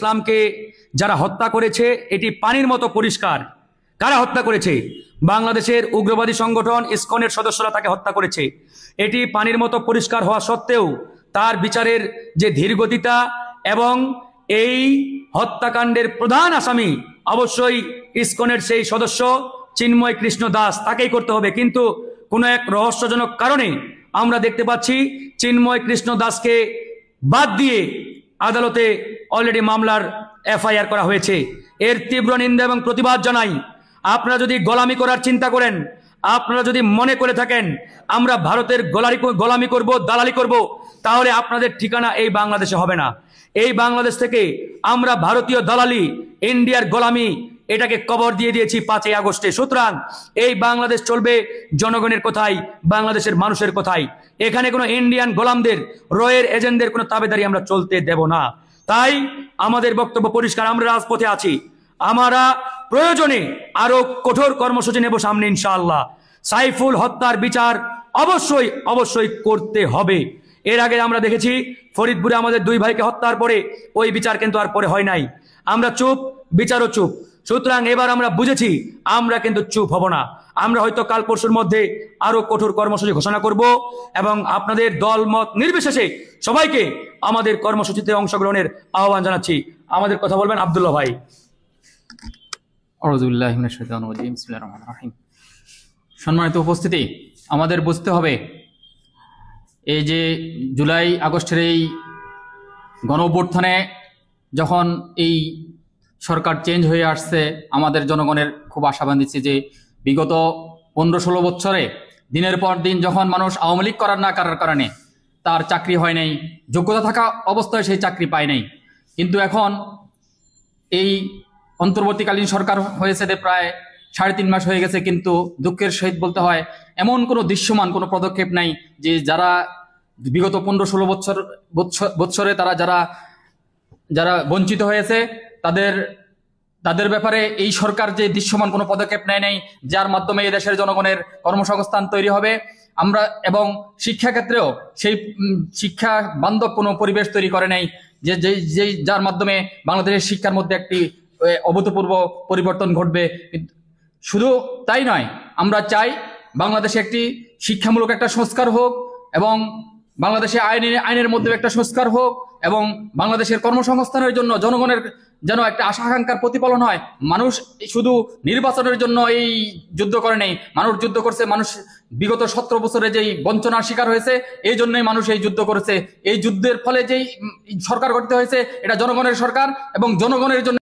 ইসলামকে যারা হত্যা করেছে এটি পানির মতো পরিষ্কার কারা হত্যা করেছে বাংলাদেশের উগ্রবাদী সংগঠন ইসকনের সদস্যরা তাকে হত্যা করেছে এটি পানির মতো পরিষ্কার হওয়া সত্ত্বেও তার বিচারের যে ধীরগতিতা এবং এই হত্যাকাণ্ডের প্রধান আসামি অবশ্যই ইসকনের সেই সদস্য চিন্ময় কৃষ্ণ দাস তাকেই করতে হবে কিন্তু কোনো এক রহস্যজনক কারণে আমরা দেখতে পাচ্ছি চিন্ময় কৃষ্ণ দাসকে বাদ দিয়ে আদালতে অলরেডি মামলার এফআইআর করা হয়েছে এর তীব্র নিন্দা এবং প্রতিবাদ জানাই আপনারা যদি গোলামি করার চিন্তা করেন আপনারা যদি মনে করে থাকেন আমরা ভারতের গোলারি গোলামি করব দালালি করব তাহলে আপনাদের ঠিকানা এই বাংলাদেশে হবে না এই বাংলাদেশ থেকে আমরা ভারতীয় দালালি ইন্ডিয়ার গোলামি এটাকে কবর দিয়ে দিয়েছি পাঁচই আগস্টে সুতরাং এই বাংলাদেশ চলবে জনগণের কোথায় বাংলাদেশের মানুষের কোথায় এখানে কোনো ইন্ডিয়ান গোলামদের রয়ের এজেন্টদের কোনো তাবেদারি আমরা চলতে দেব না তাই আমাদের বক্তব্য পরিষ্কার আমরা রাজপথে আছি আমরা প্রয়োজনে আরো কঠোর কর্মসূচি নেব সামনে ইনশাআল্লাহ সাইফুল হত্যার বিচার অবশ্যই অবশ্যই করতে হবে এর আগে আমরা দেখেছি ফরিদপুরে আমাদের দুই ভাইকে হত্যার পরে ওই বিচার কিন্তু আর পরে হয় নাই আমরা চুপ বিচারও চুপ সুতরাং এবার আমরা বুঝেছি আমরা কিন্তু চুপ হব না আমরা হয়তো কাল পরশুর মধ্যে আরো কঠোর কর্মসূচি ঘোষণা করব এবং আপনাদের দল মত নির্বিশেষে সবাইকে আমাদের কর্মসূচিতে অংশগ্রহণের আহ্বান জানাচ্ছি আমাদের কথা বলবেন আবদুল্লাহ ভাই সম্মানিত উপস্থিতি আমাদের বুঝতে হবে এই যে জুলাই আগস্টের এই গণ যখন এই সরকার চেঞ্জ হয়ে আসছে আমাদের জনগণের খুব আশাবান দিচ্ছে যে বিগত পনেরো ষোলো বছরে দিনের পর দিন যখন মানুষ আওয়ামী লীগ করার না করার কারণে তার চাকরি হয় নাই যোগ্যতা থাকা অবস্থায় সেই চাকরি পায় নাই কিন্তু এখন এই অন্তর্বর্তীকালীন সরকার হয়েছে যে প্রায় সাড়ে তিন মাস হয়ে গেছে কিন্তু দুঃখের সহিত বলতে হয় এমন কোনো দৃশ্যমান কোনো পদক্ষেপ নাই যে যারা বিগত পনেরো ষোলো বছর বৎসরে তারা যারা যারা বঞ্চিত হয়েছে তাদের তাদের ব্যাপারে এই সরকার যে দৃশ্যমান কোনো পদক্ষেপ নেয় নাই যার মাধ্যমে দেশের জনগণের কর্মসংস্থান তৈরি হবে আমরা এবং শিক্ষাক্ষেত্রেও সেই শিক্ষা বান্ধব কোনো পরিবেশ তৈরি করে নাই যে যে যার মাধ্যমে বাংলাদেশের শিক্ষার মধ্যে একটি অভূতপূর্ব পরিবর্তন ঘটবে শুধু তাই নয় আমরা চাই বাংলাদেশে একটি শিক্ষামূলক একটা সংস্কার হোক এবং বাংলাদেশে আইনের আইনের মধ্যে একটা সংস্কার হোক এবং বাংলাদেশের কর্মসংস্থানের জন্য জনগণের যেন একটা আশা আকাঙ্ক্ষার প্রতিফলন হয় মানুষ শুধু নির্বাচনের জন্য এই যুদ্ধ করে নেই মানুষ যুদ্ধ করছে মানুষ বিগত সতেরো বছরে যেই বঞ্চনার শিকার হয়েছে এই জন্যই মানুষ এই যুদ্ধ করেছে এই যুদ্ধের ফলে যেই সরকার গঠিত হয়েছে এটা জনগণের সরকার এবং জনগণের জন্য